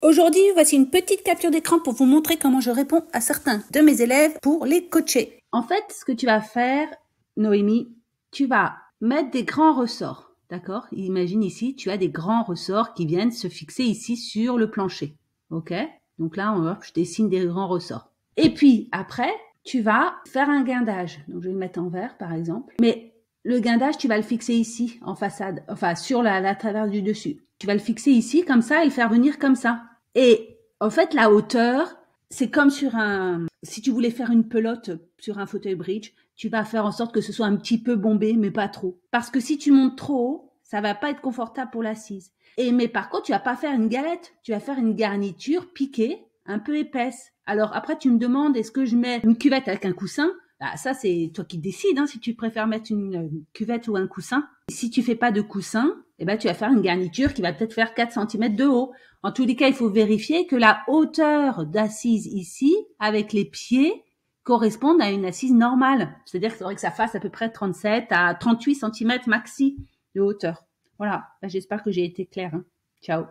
Aujourd'hui, voici une petite capture d'écran pour vous montrer comment je réponds à certains de mes élèves pour les coacher. En fait, ce que tu vas faire, Noémie, tu vas mettre des grands ressorts. D'accord Imagine ici, tu as des grands ressorts qui viennent se fixer ici sur le plancher. OK Donc là, on, je dessine des grands ressorts. Et puis après, tu vas faire un guindage. Donc je vais le mettre en vert par exemple. Mais le guindage, tu vas le fixer ici en façade, enfin sur la, la traverse du dessus. Tu vas le fixer ici comme ça et le faire venir comme ça. Et en fait, la hauteur, c'est comme sur un, si tu voulais faire une pelote sur un fauteuil bridge, tu vas faire en sorte que ce soit un petit peu bombé, mais pas trop. Parce que si tu montes trop haut, ça va pas être confortable pour l'assise. Et mais par contre, tu vas pas faire une galette, tu vas faire une garniture piquée, un peu épaisse. Alors après, tu me demandes, est-ce que je mets une cuvette avec un coussin bah, ça, c'est toi qui décides hein, si tu préfères mettre euh, une, cuvette ou un coussin. Si tu fais pas de coussin, eh ben, tu vas faire une garniture qui va peut-être faire 4 cm de haut. En tous les cas, il faut vérifier que la hauteur d'assise ici, avec les pieds, corresponde à une assise normale. C'est-à-dire qu'il faudrait que ça fasse à peu près 37 à 38 cm maxi de hauteur. Voilà, j'espère que j'ai été claire. Hein. Ciao